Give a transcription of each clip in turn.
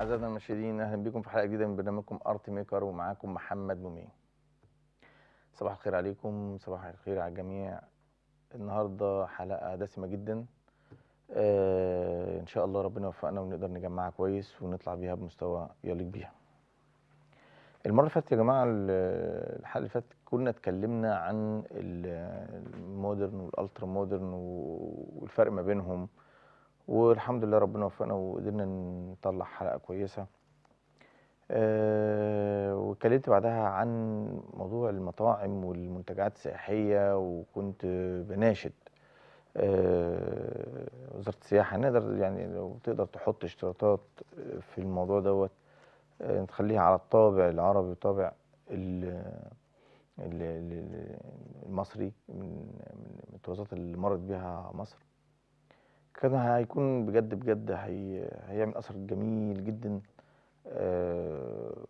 اعزائنا المشاهدين اهلا بكم في حلقه جديده من برنامجكم ارت ميكر ومعاكم محمد مومين صباح الخير عليكم صباح الخير على الجميع النهارده حلقه دسمه جدا آه ان شاء الله ربنا يوفقنا ونقدر نجمعها كويس ونطلع بيها بمستوى يليق بيها المره اللي فاتت يا جماعه الحلقه اللي فاتت كنا اتكلمنا عن المودرن والالترا مودرن والفرق ما بينهم والحمد لله ربنا وفقنا وقدرنا نطلع حلقه كويسه أه واتكلمت بعدها عن موضوع المطاعم والمنتجعات السياحيه وكنت بناشد أه وزاره السياحه نقدر يعني لو تقدر تحط اشتراطات في الموضوع دوت أه تخليها على الطابع العربي والطابع المصري من من اللي مرت بها مصر كان هيكون بجد بجد هي... هيعمل أثر جميل جدا آه...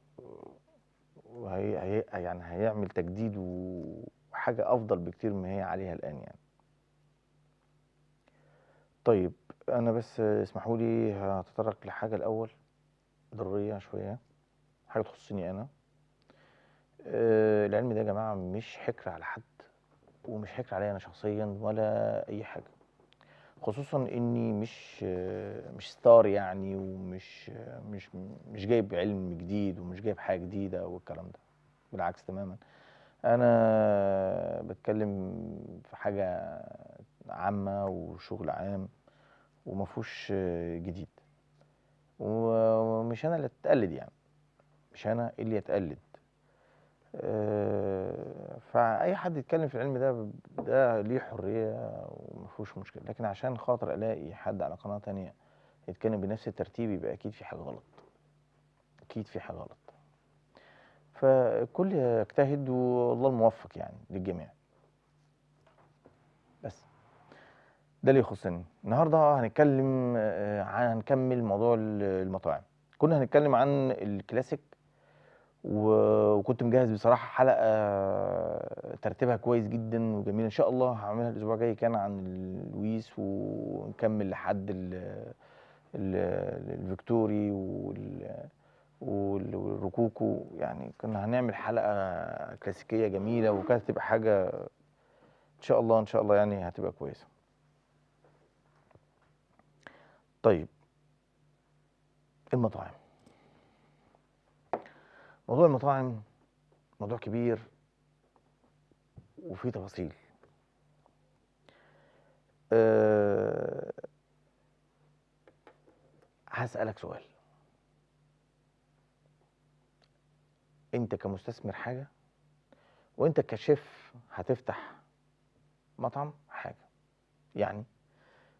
وهي هي... يعني هيعمل تجديد وحاجة أفضل بكتير ما هي عليها الآن يعني طيب أنا بس اسمحوا لي هتطرق لحاجة الأول ضرورية شوية حاجة تخصني أنا آه... العلم ده يا جماعة مش حكر على حد ومش حكر عليا أنا شخصيا ولا أي حاجة خصوصا اني مش مش ستار يعني ومش مش مش جايب علم جديد ومش جايب حاجه جديده والكلام ده بالعكس تماما انا بتكلم في حاجه عامه وشغل عام وما فيهوش جديد ومش انا اللي اتقلد يعني مش انا اللي اتقلد آه، فاي حد يتكلم في العلم ده ده ليه حريه ومفيهوش مشكله لكن عشان خاطر الاقي حد على قناه تانية يتكلم بنفس الترتيب يبقى اكيد في حاجه غلط اكيد في حاجه غلط فالكل يجتهد والله الموفق يعني للجميع بس ده اللي يخصني النهارده هنتكلم آه، هنكمل موضوع المطاعم كنا هنتكلم عن الكلاسيك وكنت مجهز بصراحه حلقه آه، ترتيبها كويس جدا وجميله ان شاء الله هعملها الاسبوع الجاي كان عن لويس ونكمل لحد الفيكتوري والركوكو يعني كنا هنعمل حلقه كلاسيكيه جميله وكانت هتبقى حاجه ان شاء الله ان شاء الله يعني هتبقى كويسه طيب المطاعم موضوع المطاعم موضوع كبير وفيه تفاصيل أه هسألك سؤال انت كمستثمر حاجة وانت كشيف هتفتح مطعم حاجة يعني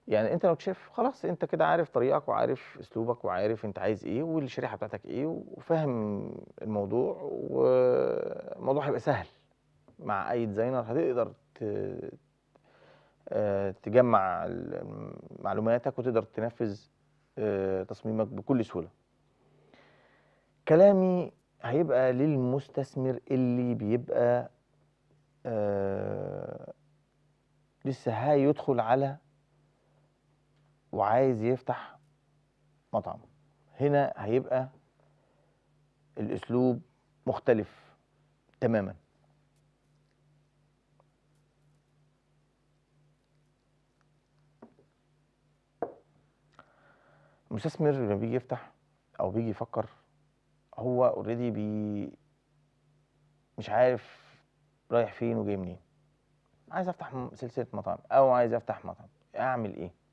يعني انت لو تشاف خلاص انت كده عارف طريقك وعارف اسلوبك وعارف انت عايز ايه والشريحه بتاعتك ايه وفاهم الموضوع والموضوع هيبقى سهل مع اي ديزاينر هتقدر آه، تجمع معلوماتك وتقدر تنفذ آه، تصميمك بكل سهوله كلامي هيبقى للمستثمر اللي بيبقى آه، لسه هيدخل على وعايز يفتح مطعم هنا هيبقى الاسلوب مختلف تماما المستثمر لما بيجي يفتح او بيجي يفكر هو اوريدي بي مش عارف رايح فين وجاي منين عايز افتح سلسله مطاعم او عايز افتح مطعم اعمل ايه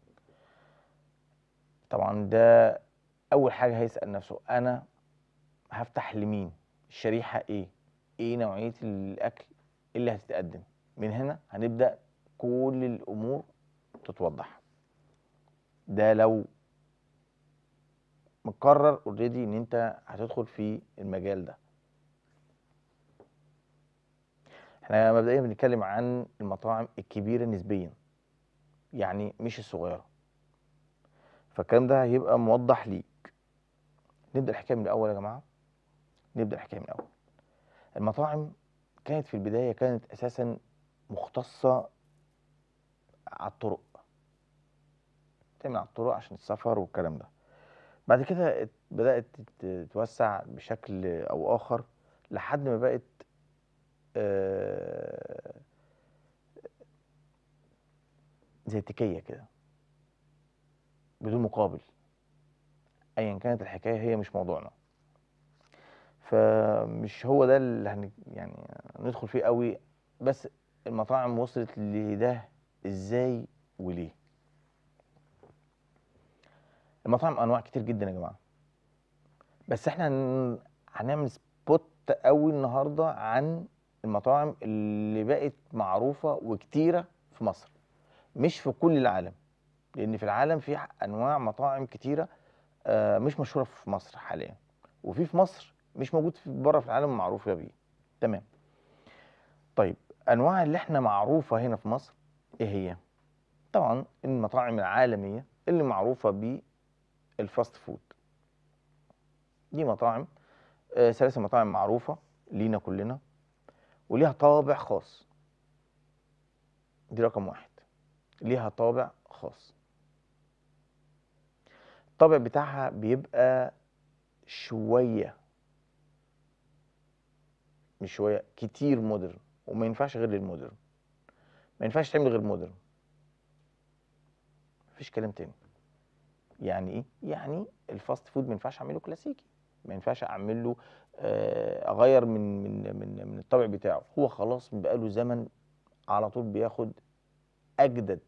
طبعا ده اول حاجه هيسال نفسه انا هفتح لمين الشريحه ايه ايه نوعيه الاكل اللي هتتقدم من هنا هنبدا كل الامور تتوضح ده لو مقرر اوريدي ان انت هتدخل في المجال ده احنا مبدئيا بنتكلم عن المطاعم الكبيره نسبيا يعني مش الصغيره فالكلام ده هيبقى موضح ليك نبدا الحكايه من الاول يا جماعه نبدا الحكايه من الاول المطاعم كانت في البدايه كانت اساسا مختصه على الطرق تعمل على الطرق عشان السفر والكلام ده بعد كده بدات تتوسع بشكل او اخر لحد ما بقت آه زي تكيه كده بدون مقابل ايا كانت الحكايه هي مش موضوعنا فمش هو ده اللي هن يعني ندخل فيه قوي بس المطاعم وصلت لده ازاي وليه المطاعم انواع كتير جدا يا جماعه بس احنا هنعمل سبوت قوي النهارده عن المطاعم اللي بقت معروفه وكتيره في مصر مش في كل العالم لان في العالم في انواع مطاعم كتيره آه، مش مشهوره في مصر حاليا وفي في مصر مش موجود في بره في العالم معروف بيه تمام طيب انواع اللي احنا معروفه هنا في مصر ايه هي طبعا المطاعم العالميه اللي معروفه بالفاست فود دي مطاعم آه، سلاسل مطاعم معروفه لينا كلنا وليها طابع خاص دي رقم واحد ليها طابع خاص الطابع بتاعها بيبقى شويه مش شويه كتير مودرن وما ينفعش غير للمودرن ما ينفعش تعمل غير مودرن مفيش كلام تاني يعني ايه يعني الفاست فود ما ينفعش اعمله كلاسيكي ما ينفعش اعمل له آه، اغير من من من من الطبع بتاعه هو خلاص بقى له زمن على طول بياخد اجدد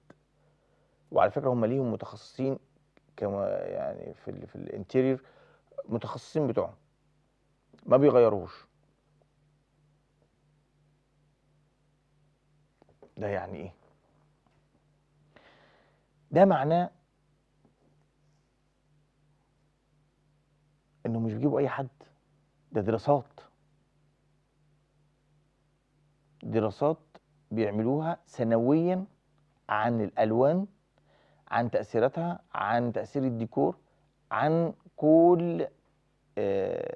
وعلى فكره هم ليهم متخصصين كما يعني في الـ في الانتيرير متخصصين بتوعهم ما بيغيروش ده يعني ايه ده معناه انه مش بيجيبوا اي حد ده دراسات دراسات بيعملوها سنويا عن الالوان عن تأثيراتها عن تأثير الديكور عن كل آه،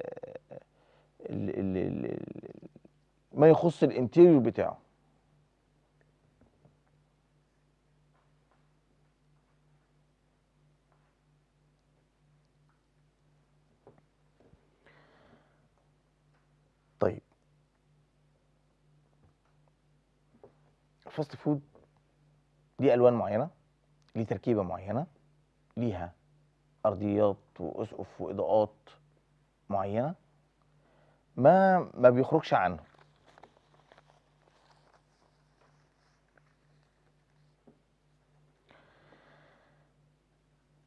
ما يخص الانتيريور بتاعه طيب فاست فود دي الوان معينه ليه تركيبه معينه ليها ارضيات واسقف واضاءات معينه ما ما بيخرجش عنه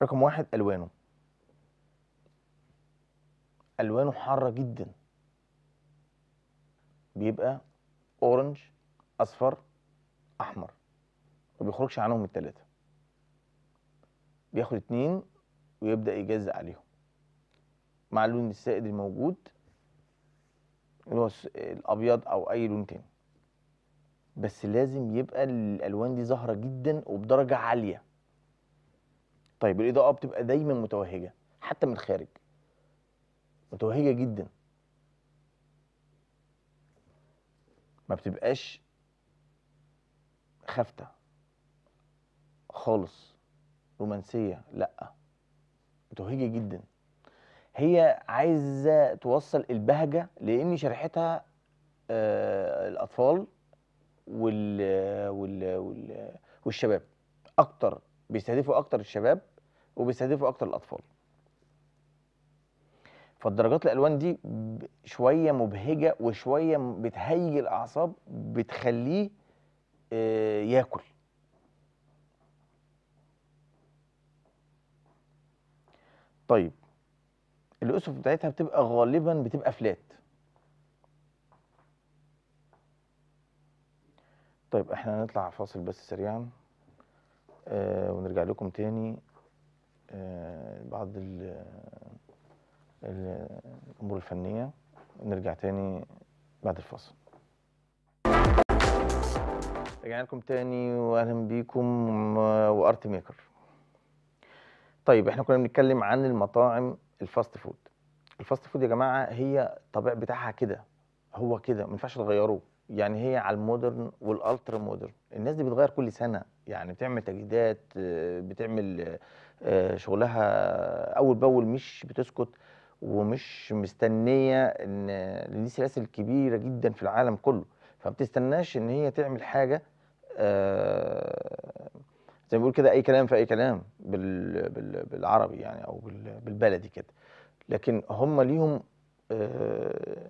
رقم واحد الوانه الوانه حاره جدا بيبقى اورنج اصفر احمر ما بيخرجش عنهم الثلاثه بياخد اتنين ويبدأ يجزأ عليهم مع اللون السائد الموجود اللي هو الأبيض أو أي لون تاني بس لازم يبقى الألوان دي ظاهرة جدا وبدرجة عالية طيب الإضاءة بتبقى دايما متوهجة حتى من الخارج متوهجة جدا ما بتبقاش خافتة خالص رومانسيه لا متوهجه جدا هي عايزه توصل البهجه لان شريحتها آه الاطفال وال وال, وال والشباب اكتر بيستهدفوا اكتر الشباب وبيستهدفوا اكتر الاطفال فالدرجات الالوان دي شويه مبهجه وشويه بتهيج الاعصاب بتخليه آه ياكل طيب الاسف بتاعتها بتبقى غالبا بتبقى فلات طيب احنا هنطلع فاصل بس سريعا آه ونرجع لكم تاني آه بعض الامور الفنيه نرجع تاني بعد الفاصل رجعنا لكم تاني واهلا بيكم آه، وارت ميكر طيب احنا كنا بنتكلم عن المطاعم الفاست فود الفاست فود يا جماعه هي الطبيعي بتاعها كده هو كده ما ينفعش تغيروه يعني هي على المودرن والالترا مودرن الناس دي بتغير كل سنه يعني بتعمل تجديدات آه، بتعمل آه، شغلها اول باول مش بتسكت ومش مستنيه ان دي سلاسل كبيره جدا في العالم كله فما بتستناش ان هي تعمل حاجه آه، زي ما بيقول كده اي كلام في اي كلام بال بال بالعربي يعني او بال بالبلدي كده لكن هم ليهم آه،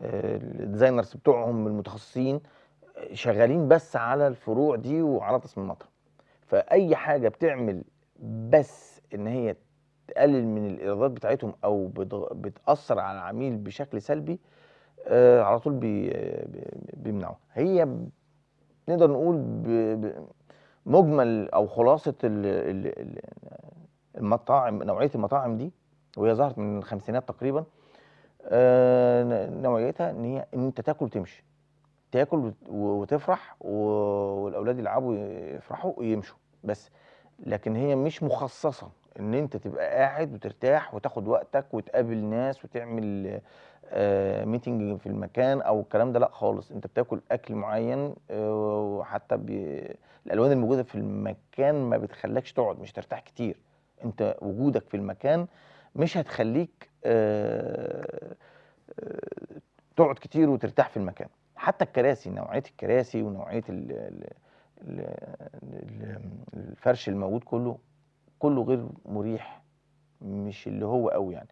آه، الديزاينرز بتوعهم المتخصصين شغالين بس على الفروع دي وعلى تصميماتها فاي حاجه بتعمل بس ان هي تقلل من الايرادات بتاعتهم او بتاثر على العميل بشكل سلبي آه، على طول بيمنعوها هي نقدر نقول مجمل او خلاصه المطاعم نوعيه المطاعم دي وهي ظهرت من الخمسينات تقريبا آه، نوعيتها ان هي ان انت تاكل وتمشي تاكل وتفرح والاولاد يلعبوا يفرحوا ويمشوا بس لكن هي مش مخصصه ان انت تبقى قاعد وترتاح وتاخد وقتك وتقابل ناس وتعمل ميتنج آه، في المكان او الكلام ده لا خالص انت بتاكل اكل معين آه، وحتى بي... الالوان الموجوده في المكان ما بتخليكش تقعد مش ترتاح كتير انت وجودك في المكان مش هتخليك آه، تقعد كتير وترتاح في المكان حتى الكراسي نوعيه الكراسي ونوعيه ال... ال... الفرش الموجود كله كله غير مريح مش اللي هو قوي يعني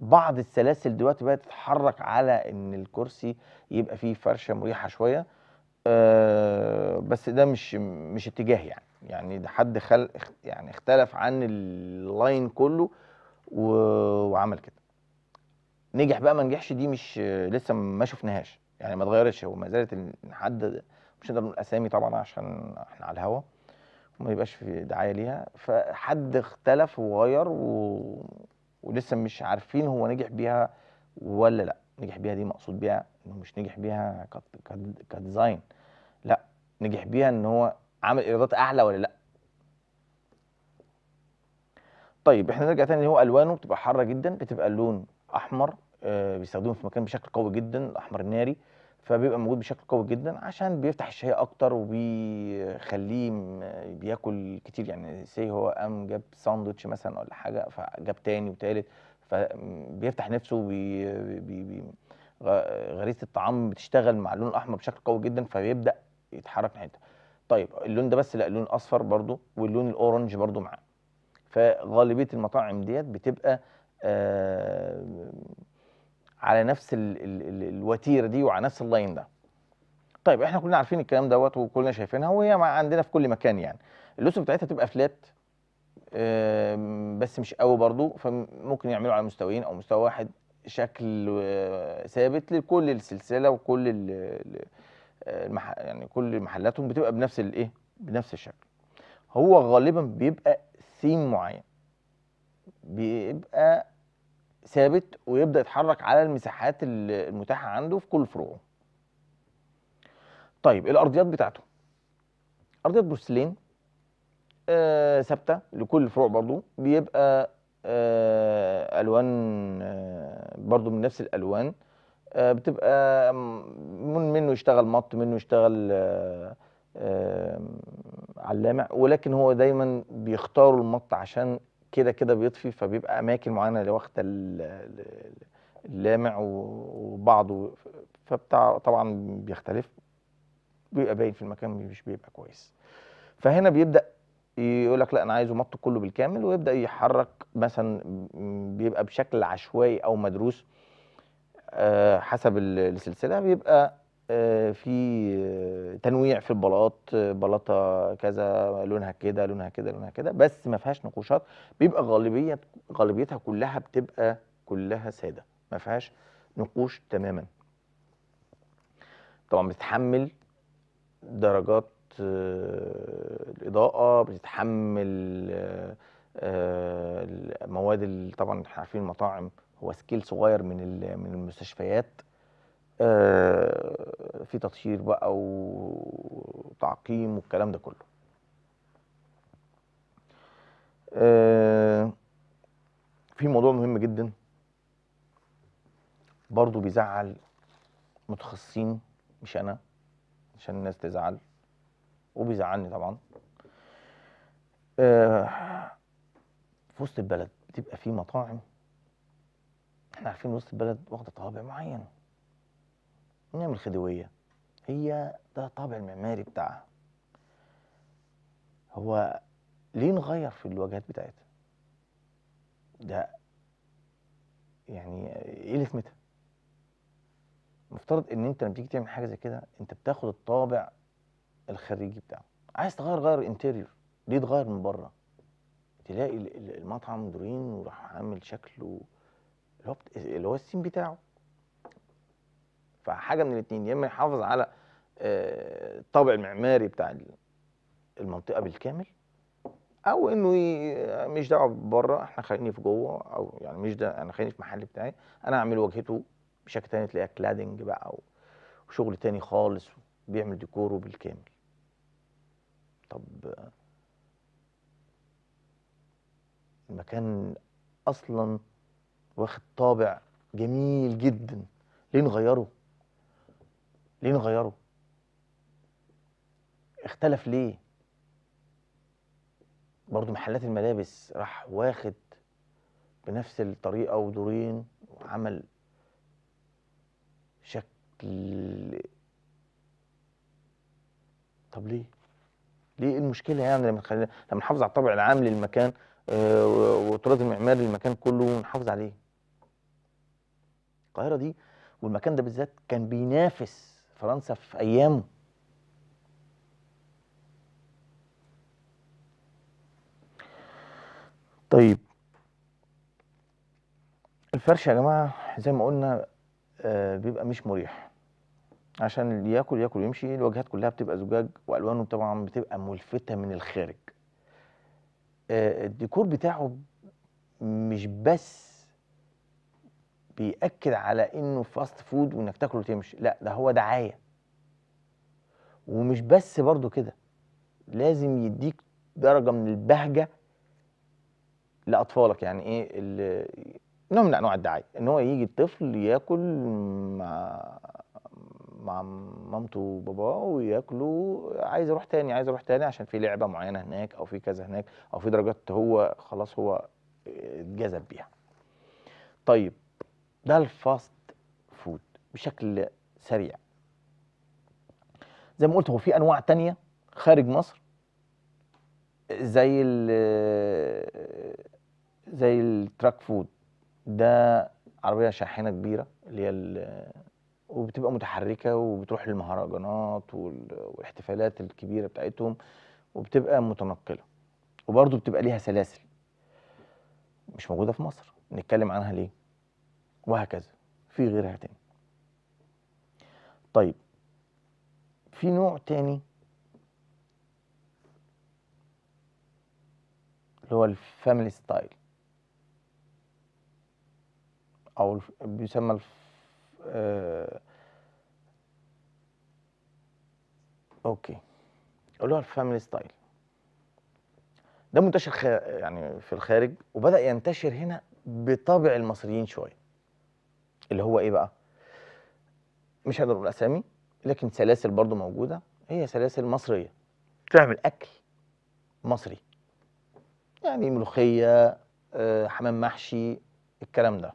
بعض السلاسل دلوقتي بقت تتحرك على ان الكرسي يبقى فيه فرشه مريحه شويه أه بس ده مش مش اتجاه يعني يعني ده حد خل يعني اختلف عن اللاين كله و... وعمل كده نجح بقى ما نجحش دي مش لسه ما شفناهاش يعني ما اتغيرتش وما زالت حد مش هنقدر نقول اسامي طبعا عشان احنا على الهوا وما يبقاش في دعايه ليها فحد اختلف وغير و ولسه مش عارفين هو نجح بيها ولا لا نجح بيها دي مقصود بيها انه مش نجح بيها كديزاين لا نجح بيها ان هو عمل ايرادات اعلى ولا لا طيب احنا نرجع تاني هو الوانه بتبقى حاره جدا بتبقى اللون احمر آه بيستخدمه في مكان بشكل قوي جدا الاحمر الناري فبيبقى موجود بشكل قوي جدا عشان بيفتح الشهية اكتر وبيخليه بياكل كتير يعني سي هو قام جاب ساندوتش مثلا ولا حاجه فجاب تاني وتالت فبيفتح نفسه غريزه الطعام بتشتغل مع اللون الاحمر بشكل قوي جدا فبيبدا يتحرك ناحيتها طيب اللون ده بس لا اللون الاصفر برضو واللون الاورنج برضو معاه فغالبيه المطاعم ديت بتبقى آه على نفس ال ال ال الوتيره دي وعلى نفس اللاين ده طيب احنا كلنا عارفين الكلام دوت وكلنا شايفينها وهي عندنا في كل مكان يعني اللوس بتاعتها تبقى فلات بس مش قوي برضو فممكن يعملوا على مستويين او مستوى واحد شكل آه، ثابت لكل السلسله وكل المح... يعني كل محلاتهم بتبقى بنفس الايه بنفس الشكل هو غالبا بيبقى ثيم معين بيبقى ثابت ويبدا يتحرك على المساحات المتاحه عنده في كل فروعه. طيب الارضيات بتاعته ارضيات بروسلين آه، ثابته آه لكل الفروع برضو بيبقى آه الوان آه برضو من نفس الالوان آه بتبقى من منه يشتغل مط منه يشتغل آه آه علامع ولكن هو دايما بيختاروا المط عشان كده كده بيطفي فبيبقى اماكن معينه اللي واخده اللامع وبعضه فبتاع طبعا بيختلف بيبقى باين في المكان مش بيبقى كويس فهنا بيبدا يقول لك لا انا عايزه مط كله بالكامل ويبدا يحرك مثلا بيبقى بشكل عشوائي او مدروس آه، حسب السلسله بيبقى آه، في آه، تنويع في البلاط آه، بلاطه كذا لونها كده لونها كده لونها كده بس ما فيهاش نقوشات بيبقى غالبيه غالبيتها كلها بتبقى كلها ساده ما فيهاش نقوش تماما طبعا بتتحمل درجات الاضاءه بتتحمل مواد طبعا احنا عارفين المطاعم هو سكيل صغير من من المستشفيات آه، في تطهير بقى وتعقيم والكلام ده كله آه، في موضوع مهم جدا برضو بيزعل متخصصين مش انا عشان الناس تزعل وبيزعلني طبعا آه، في وسط البلد بتبقى في مطاعم احنا عارفين وسط البلد واخده طابع معين نعم الخديوية هي ده الطابع المعماري بتاعها هو ليه نغير في الواجهات بتاعتها ده يعني ايه اللي لازمتها مفترض ان انت لما تيجي تعمل حاجه زي كده انت بتاخد الطابع الخارجي بتاعه عايز تغير غير الانتيريور ليه تغير من بره تلاقي المطعم دورين وراح عامل شكله اللي هو السين بتاعه فحاجه من الاثنين يا اما يحافظ على آه، الطابع المعماري بتاع المنطقه بالكامل او انه مش دعوه بره احنا خليني في جوه او يعني مش ده انا خليني في محلي بتاعي انا اعمل واجهته بشكل تاني تلاقيها كلادنج بقى وشغل تاني خالص بيعمل ديكوره بالكامل طب المكان اصلا واخد طابع جميل جدا ليه نغيره ليه نغيره اختلف ليه برضو محلات الملابس راح واخد بنفس الطريقة ودورين وعمل شكل طب ليه؟ ليه ايه المشكلة يعني لما نخلي لما نحافظ على الطابع العام للمكان وتراث آه، والطراز المعماري للمكان كله ونحافظ عليه. القاهرة دي والمكان ده بالذات كان بينافس فرنسا في ايامه طيب الفرش يا جماعه زي ما قلنا آه، بيبقى مش مريح عشان اللي ياكل ياكل ويمشي الواجهات كلها بتبقى زجاج والوانه طبعا بتبقى ملفته من الخارج آه، الديكور بتاعه مش بس بيأكد على انه فاست فود وانك تاكل وتمشي لا ده هو دعايه ومش بس برضو كده لازم يديك درجه من البهجه لاطفالك يعني ايه نوع من انواع الدعايه ان هو يجي الطفل ياكل مع مع مامته وباباه وياكلوا عايز اروح تاني عايز اروح تاني عشان في لعبه معينه هناك او في كذا هناك او في درجات هو خلاص هو اتجذب بيها. طيب ده الفاست فود بشكل سريع زي ما قلت هو في انواع تانية خارج مصر زي ال زي التراك فود ده عربيه شاحنه كبيره اللي هي وبتبقى متحركه وبتروح للمهرجانات والاحتفالات الكبيره بتاعتهم وبتبقى متنقله وبرضه بتبقى ليها سلاسل مش موجوده في مصر نتكلم عنها ليه وهكذا في غيرها تاني طيب في نوع تاني اللي هو الفاميلي ستايل او بيسمى الف... آه... اوكي اللي هو الفاميلي ستايل ده منتشر خ... يعني في الخارج وبدا ينتشر هنا بطبع المصريين شويه اللي هو ايه بقى مش هقدر اقول اسامي لكن سلاسل برضو موجوده هي سلاسل مصريه تعمل اكل مصري يعني ملوخيه آه، حمام محشي الكلام ده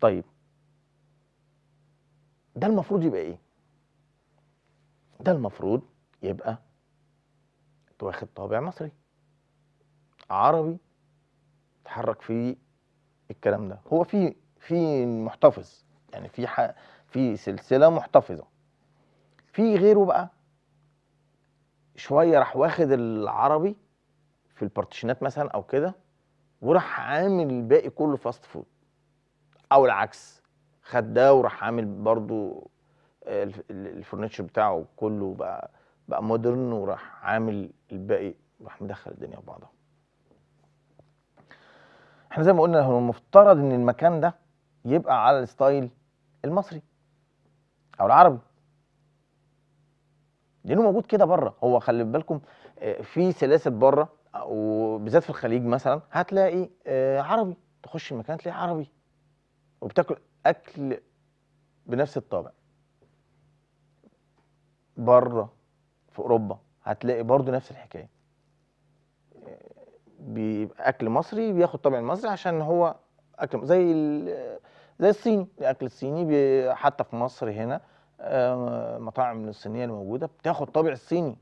طيب ده المفروض يبقى ايه ده المفروض يبقى واخد طابع مصري عربي تحرك فيه الكلام ده هو في في محتفظ يعني في ح... في سلسله محتفظه في غيره بقى شويه راح واخد العربي في البارتيشنات مثلا او كده وراح عامل الباقي كله فاست فود او العكس خد ده وراح عامل برضو الفرنتشر بتاعه كله بقى بقى مودرن وراح عامل الباقي راح مدخل الدنيا في بعضها احنا زي ما قلنا هو المفترض ان المكان ده يبقى على الستايل المصري او العربي لانه موجود كده بره هو خلي بالكم آه، في سلاسل بره وبالذات في الخليج مثلا هتلاقي آه، عربي تخش المكان تلاقي عربي وبتاكل اكل بنفس الطابع بره في اوروبا هتلاقي برضو نفس الحكايه آه، بيبقى اكل مصري بياخد طابع المصري عشان هو اكل زي زي الصيني الاكل الصيني حتى في مصر هنا آه، مطاعم الصينيه الموجوده بتاخد طابع الصيني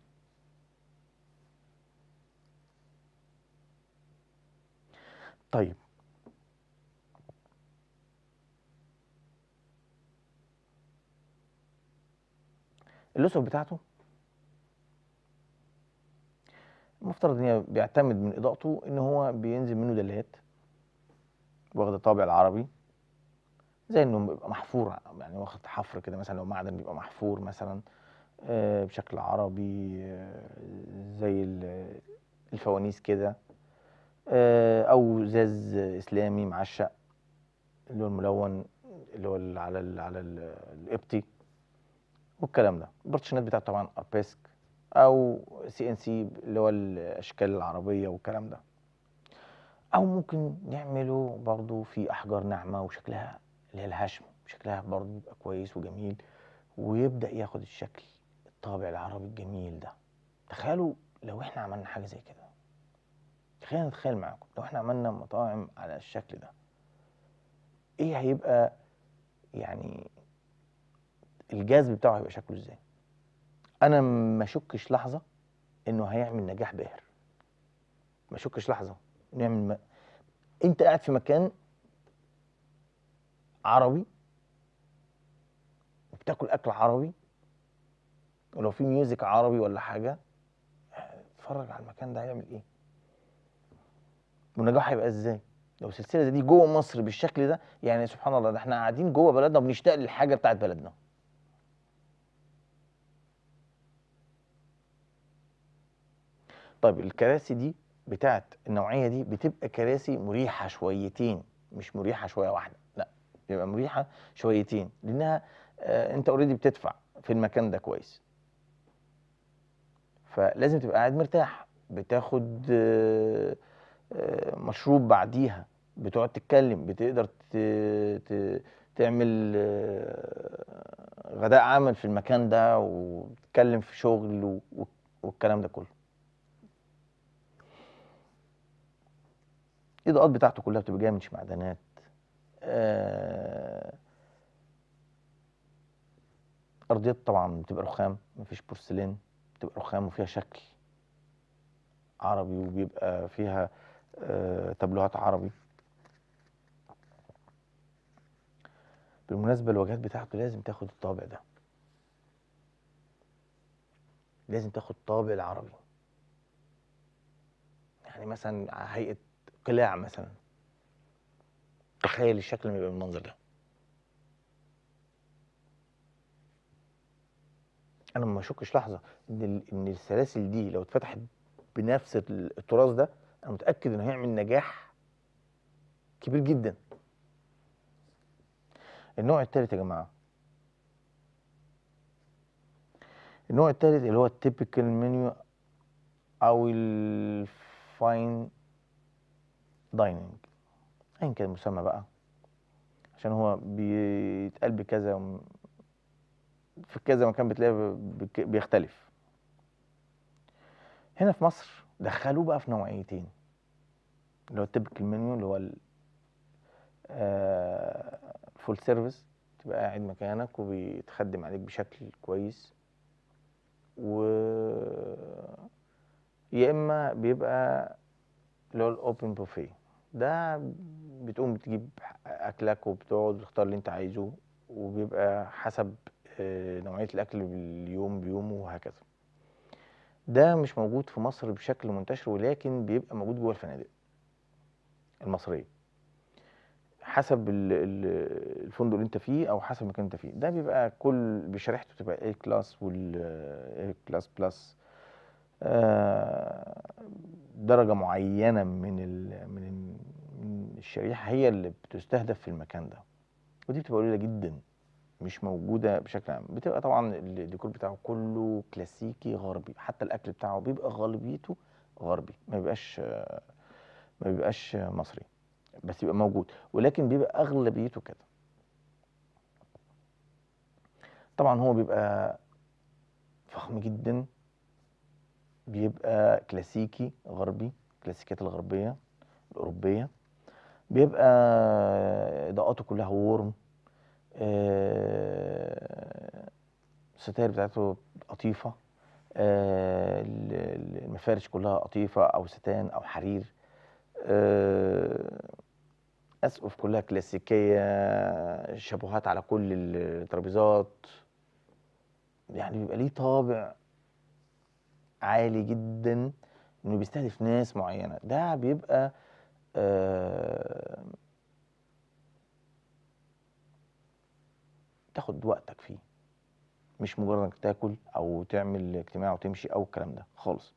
طيب اللوسف بتاعته المفترض ان هي بيعتمد من اضاءته ان هو بينزل منه دلات واخد الطابع العربي زي انه بيبقى محفور يعني واخد حفر كده مثلا لو معدن بيبقى محفور مثلا آه، بشكل عربي آه، زي الفوانيس كده آه، او زاز اسلامي معشق اللي هو الملون اللي هو على على القبطي والكلام ده البارتيشنات بتاعته طبعا اربيسك او سي ان سي اللي هو الاشكال العربيه والكلام ده او ممكن نعمله برضو في احجار ناعمه وشكلها اللي هي الهشم شكلها برضه بيبقى كويس وجميل ويبدأ ياخد الشكل الطابع العربي الجميل ده تخيلوا لو احنا عملنا حاجة زي كده خلينا نتخيل معاكم لو احنا عملنا مطاعم على الشكل ده ايه هيبقى يعني الجذب بتاعه هيبقى شكله ازاي انا ما اشكش لحظه انه هيعمل نجاح باهر ما اشكش لحظه انه يعمل انت قاعد في مكان عربي وبتاكل اكل عربي ولو في ميوزك عربي ولا حاجه اتفرج على المكان ده هيعمل ايه والنجاح هيبقى ازاي لو سلسله دي جوه مصر بالشكل ده يعني سبحان الله ده احنا قاعدين جوه بلدنا وبنشتاق للحاجه بتاعت بلدنا طيب الكراسي دي بتاعت النوعيه دي بتبقى كراسي مريحه شويتين مش مريحه شويه واحده تبقى مريحه شويتين لانها آه، انت اوريدي بتدفع في المكان ده كويس فلازم تبقى قاعد مرتاح بتاخد آه، آه، مشروب بعديها بتقعد تتكلم بتقدر تعمل غداء عمل في المكان ده وتتكلم في شغل والكلام ده كله الاضاءات بتاعته كلها بتبقى جايه من شمعدانات آه، ارضيات طبعا بتبقى رخام مفيش بورسلين بتبقى رخام وفيها شكل عربي وبيبقى فيها آه، تابلوهات عربي بالمناسبة الواجهات بتاعته لازم تاخد الطابع ده لازم تاخد طابع العربي يعني مثلا هيئة قلاع مثلا تخيل الشكل لما يبقى بالمنظر ده انا ما اشكش لحظه ان ان السلاسل دي لو اتفتحت بنفس التراث ده انا متاكد انه هيعمل نجاح كبير جدا النوع الثالث يا جماعه النوع الثالث اللي هو التيبكال منيو او الفاين دايننج ايا كان المسمى بقى عشان هو بيتقال بكذا في كذا مكان بتلاقيه بيختلف هنا في مصر دخلوه بقى في نوعيتين اللي هو التبكل منيو اللي هو فول سيرفيس آه، تبقى قاعد مكانك وبيتخدم عليك بشكل كويس و يا اما بيبقى اللي هو الاوبن بوفيه ده بتقوم بتجيب اكلك وبتقعد وتختار اللي انت عايزه وبيبقى حسب آه، نوعيه الاكل اليوم بيومه وهكذا ده مش موجود في مصر بشكل منتشر ولكن بيبقى موجود جوه الفنادق المصريه حسب الفندق اللي انت فيه او حسب المكان انت فيه ده بيبقى كل بشريحته تبقى اي كلاس وال كلاس آه، بلس آه، درجه معينه من ال من الشريحه هي اللي بتستهدف في المكان ده ودي بتبقى قليله جدا مش موجوده بشكل عام بتبقى طبعا الديكور بتاعه كله كلاسيكي غربي حتى الاكل بتاعه بيبقى غالبيته غربي ما بيبقاش ما بيبقاش مصري بس يبقى موجود ولكن بيبقى اغلبيته كده طبعا هو بيبقى فخم جدا بيبقى كلاسيكي غربي كلاسيكيات الغربيه الاوروبيه بيبقى اضاءاته كلها ورم آه، الستاير بتاعته قطيفه آه، المفارش كلها قطيفه او ستان او حرير آه، اسقف كلها كلاسيكيه شابوهات على كل الترابيزات يعني بيبقى ليه طابع عالي جدا انه بيستهدف ناس معينه ده بيبقى آه، تاخد وقتك فيه مش مجرد انك تاكل او تعمل اجتماع وتمشي او الكلام ده خالص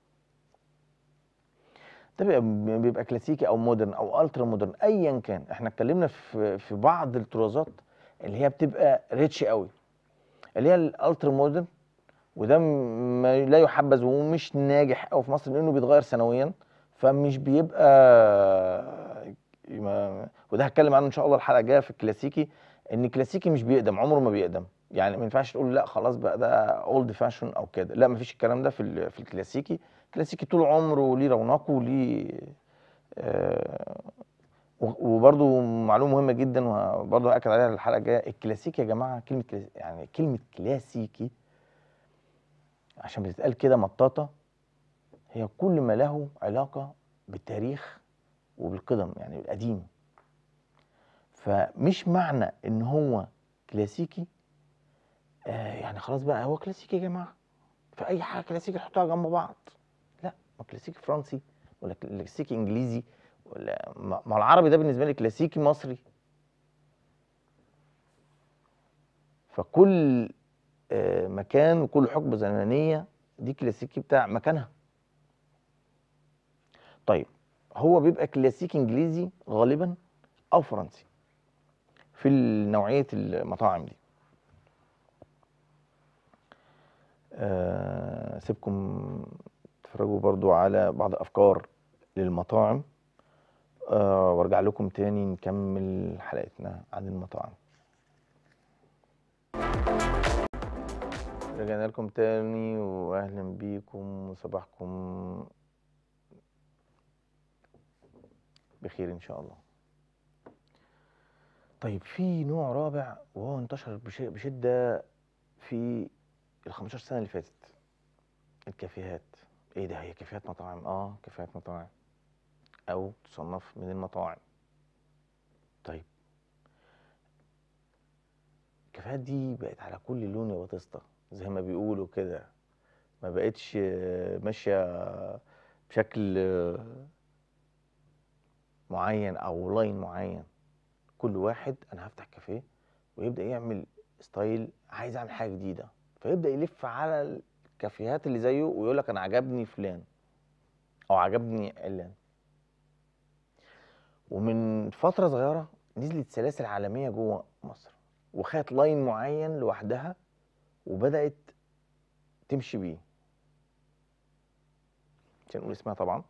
ده بيبقى, بيبقى كلاسيكي او مودرن او الترا مودرن ايا كان احنا اتكلمنا في في بعض الطرازات اللي هي بتبقى ريتش قوي اللي هي الالترا مودرن وده لا يحبذ ومش ناجح قوي في مصر لانه بيتغير سنويا فمش بيبقى وده هتكلم عنه ان شاء الله الحلقه الجايه في الكلاسيكي ان الكلاسيكي مش بيقدم عمره ما بيقدم يعني ما ينفعش تقول لا خلاص بقى ده اولد فاشون او كده لا ما فيش الكلام ده في في الكلاسيكي الكلاسيكي طول عمره ليه رونقه وليه آه وبرده معلومه مهمه جدا وبرده هاكد عليها الحلقه الجايه الكلاسيكي يا جماعه كلمه يعني كلمه كلاسيكي عشان بتتقال كده مطاطه هي كل ما له علاقة بالتاريخ وبالقدم يعني القديم فمش معنى ان هو كلاسيكي آه يعني خلاص بقى هو كلاسيكي يا جماعه فاي حاجه كلاسيكي تحطها جنب بعض لا ما كلاسيكي فرنسي ولا كلاسيكي انجليزي ولا ما العربي ده بالنسبه لي كلاسيكي مصري فكل آه مكان وكل حقبه زمنيه دي كلاسيكي بتاع مكانها طيب هو بيبقى كلاسيك انجليزي غالبا او فرنسي في نوعيه المطاعم دي أه سيبكم تتفرجوا برضو على بعض افكار للمطاعم أه وارجع لكم تاني نكمل حلقتنا عن المطاعم رجعنا لكم تاني واهلا بيكم وصباحكم بخير ان شاء الله طيب في نوع رابع وهو انتشر بشده في ال 15 سنه اللي فاتت الكافيهات ايه ده هي كافيهات مطاعم اه كافيهات مطاعم او تصنف من المطاعم طيب الكافيهات دي بقت على كل لون يا باتيستا زي ما بيقولوا كده ما بقتش ماشيه بشكل معين او لاين معين كل واحد انا هفتح كافيه ويبدا يعمل ستايل عايز اعمل حاجه جديده فيبدا يلف على الكافيهات اللي زيه ويقول لك انا عجبني فلان او عجبني علان ومن فتره صغيره نزلت سلاسل عالميه جوه مصر وخدت لاين معين لوحدها وبدات تمشي بيه مش هنقول اسمها طبعا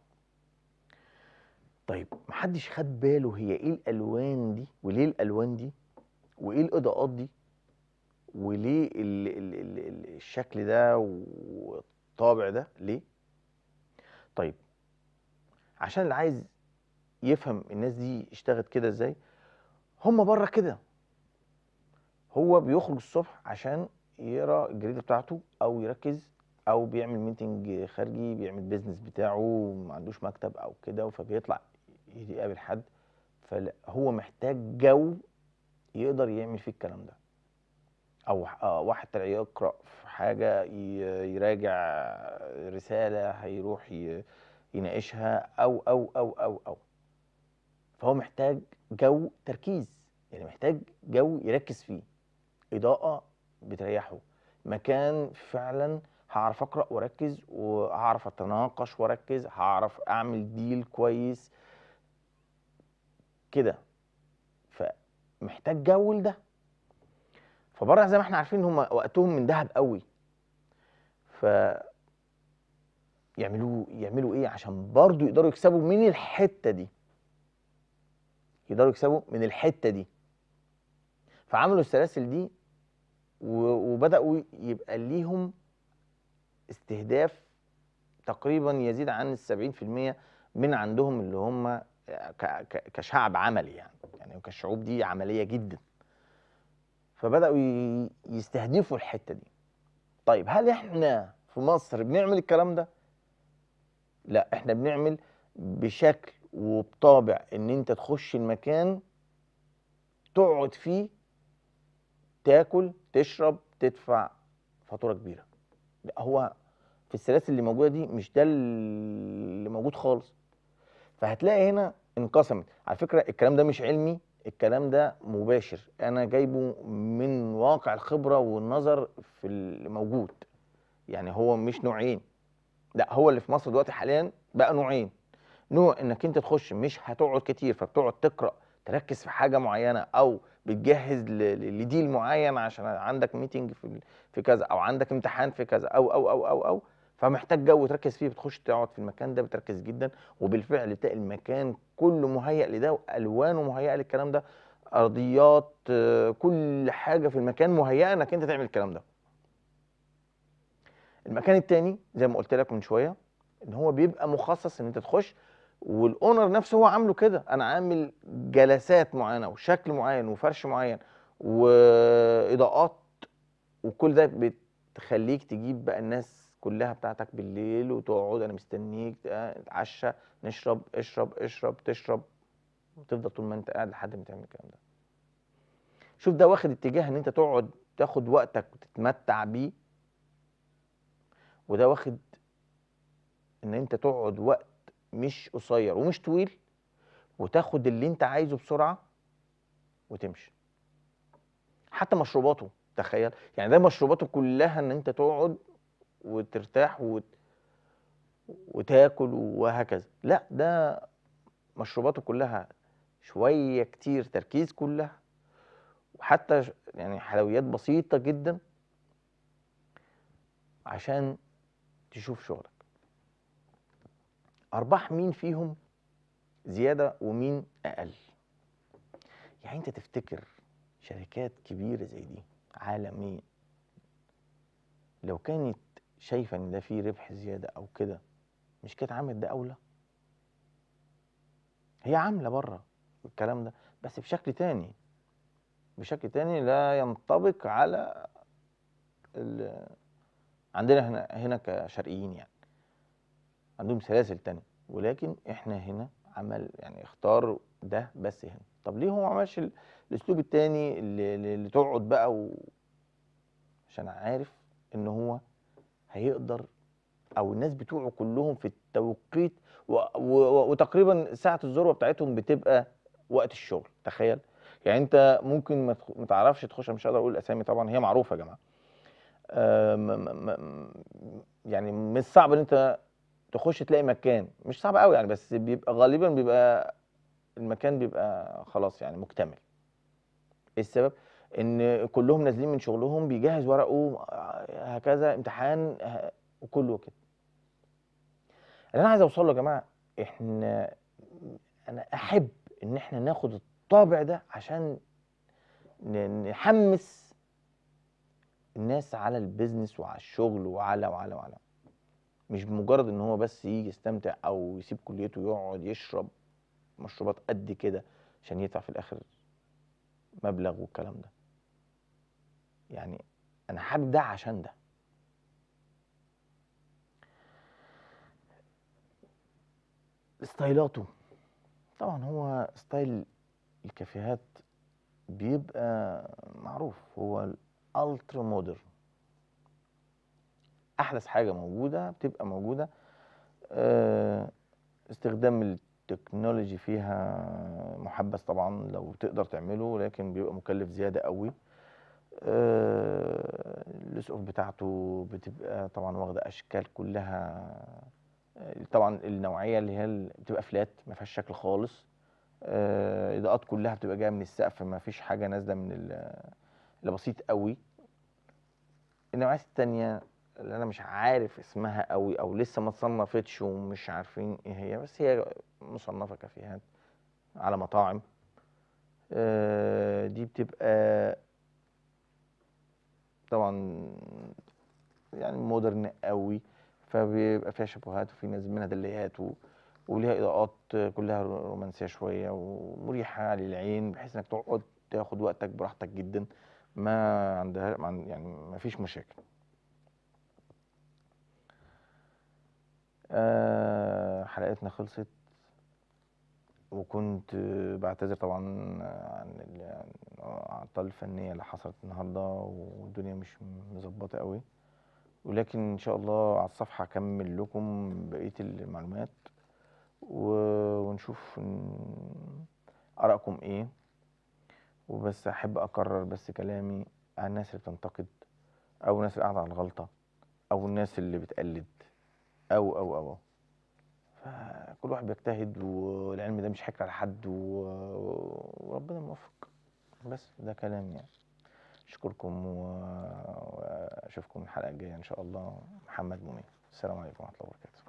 طيب محدش خد باله هي ايه الالوان دي وليه الالوان دي وايه الاضاءات دي وليه الـ الـ الـ الشكل ده والطابع ده ليه طيب عشان اللي عايز يفهم الناس دي اشتغلت كده ازاي هم بره كده هو بيخرج الصبح عشان يقرا الجريده بتاعته او يركز او بيعمل ميتنج خارجي بيعمل بيزنس بتاعه ما عندوش مكتب او كده فبيطلع يقابل حد فهو محتاج جو يقدر يعمل فيه الكلام ده او آه، واحد طلع يقرا في حاجه يراجع رساله هيروح يناقشها او او او او او فهو محتاج جو تركيز يعني محتاج جو يركز فيه اضاءه بتريحه مكان فعلا هعرف اقرا واركز وهعرف اتناقش واركز هعرف اعمل ديل كويس كده فمحتاج جو لده فبره زي ما احنا عارفين هم وقتهم من ذهب قوي ف يعملوا يعملوا ايه عشان برضو يقدروا يكسبوا من الحته دي يقدروا يكسبوا من الحته دي فعملوا السلاسل دي وبداوا يبقى ليهم استهداف تقريبا يزيد عن 70% من عندهم اللي هم كشعب عملي يعني يعني كشعوب دي عمليه جدا فبداوا يستهدفوا الحته دي طيب هل احنا في مصر بنعمل الكلام ده لا احنا بنعمل بشكل وبطابع ان انت تخش المكان تقعد فيه تاكل تشرب تدفع فاتوره كبيره لا هو في السلاسل اللي موجوده دي مش ده اللي موجود خالص فهتلاقي هنا انقسمت على فكره الكلام ده مش علمي الكلام ده مباشر انا جايبه من واقع الخبره والنظر في اللي موجود يعني هو مش نوعين لا هو اللي في مصر دلوقتي حاليا بقى نوعين نوع انك انت تخش مش هتقعد كتير فبتقعد تقرا تركز في حاجه معينه او بتجهز لديل معين عشان عندك ميتنج في كذا او عندك امتحان في كذا او او او او او فمحتاج جو تركز فيه بتخش تقعد في المكان ده بتركز جدا وبالفعل تلاقي المكان كله مهيأ لده والوانه مهيئه للكلام ده ارضيات آه، كل حاجه في المكان مهيئه انك انت تعمل الكلام ده المكان الثاني زي ما قلت لك من شويه ان هو بيبقى مخصص ان انت تخش والاونر نفسه هو عامله كده انا عامل جلسات معينه وشكل معين وفرش معين واضاءات وكل ده بتخليك تجيب بقى الناس كلها بتاعتك بالليل وتقعد انا مستنيك نتعشى آه، نشرب اشرب اشرب تشرب وتفضل طول ما انت قاعد لحد ما تعمل الكلام ده شوف ده واخد اتجاه ان انت تقعد تاخد وقتك وتتمتع بيه وده واخد ان انت تقعد وقت مش قصير ومش طويل وتاخد اللي انت عايزه بسرعه وتمشي حتى مشروباته تخيل يعني ده مشروباته كلها ان انت تقعد وترتاح وت... وتاكل وهكذا لا ده مشروباته كلها شويه كتير تركيز كلها وحتى يعني حلويات بسيطه جدا عشان تشوف شغلك ارباح مين فيهم زياده ومين اقل يعني انت تفتكر شركات كبيره زي دي عالميه لو كانت شايفه ان ده فيه ربح زياده او كده مش كانت عامله ده اولى هي عامله بره الكلام ده بس بشكل تاني بشكل تاني لا ينطبق على ال... عندنا هنا هنا كشرقيين يعني عندهم سلاسل تانية ولكن احنا هنا عمل يعني اختار ده بس هنا طب ليه هو ما عملش الاسلوب التاني اللي, اللي تقعد بقى و... عشان عارف ان هو هيقدر او الناس بتوعه كلهم في التوقيت و... و... وتقريبا ساعه الذروه بتاعتهم بتبقى وقت الشغل تخيل يعني انت ممكن ما متخ... تعرفش تخش مش هقدر اقول اسامي طبعا هي معروفه يا جماعه أم... آه، م... يعني مش صعب ان انت تخش تلاقي مكان مش صعب قوي يعني بس بيبقى غالبا بيبقى المكان بيبقى خلاص يعني مكتمل ايه السبب ان كلهم نازلين من شغلهم بيجهز ورقه هكذا امتحان وكله كده اللي انا عايز اوصل له يا جماعه احنا انا احب ان احنا ناخد الطابع ده عشان نحمس الناس على البيزنس وعلى الشغل وعلى وعلى وعلى مش بمجرد ان هو بس يجي يستمتع او يسيب كليته ويقعد يشرب مشروبات قد كده عشان يدفع في الاخر مبلغ والكلام ده يعني انا حابب ده عشان ده ستايلاته طبعا هو ستايل الكافيهات بيبقى معروف هو الالترا مودرن احدث حاجه موجوده بتبقى موجوده آه، استخدام التكنولوجي فيها محبس طبعا لو تقدر تعمله لكن بيبقى مكلف زياده قوي آه، الاسقف بتاعته بتبقى طبعا واخده اشكال كلها آه، طبعا النوعيه اللي هي بتبقى فلات ما فيهاش شكل خالص آه، اضاءات كلها بتبقى جايه من السقف ما فيش حاجه نازله من البسيط قوي النوعيات التانية اللي انا مش عارف اسمها قوي او لسه ما اتصنفتش ومش عارفين ايه هي بس هي مصنفه كافيهات على مطاعم دي بتبقى طبعا يعني مودرن قوي فبيبقى فيها شبهات وفي ناس منها دليات و... وليها اضاءات كلها رومانسيه شويه ومريحه للعين بحيث انك تقعد تاخد وقتك براحتك جدا ما عندها يعني ما فيش مشاكل آه حلقتنا خلصت وكنت بعتذر طبعا عن الاعطال الفنيه اللي حصلت النهارده والدنيا مش مظبطه قوي ولكن ان شاء الله على الصفحه اكمل لكم بقيه المعلومات ونشوف ارائكم ايه وبس احب اكرر بس كلامي عن الناس اللي بتنتقد او الناس اللي قاعده على الغلطه او الناس اللي بتقلد او او او, أو. فكل واحد بيجتهد والعلم ده مش حكر على حد وربنا موفق بس ده كلام يعني اشكركم واشوفكم الحلقه الجايه ان شاء الله محمد مؤمن السلام عليكم ورحمه الله وبركاته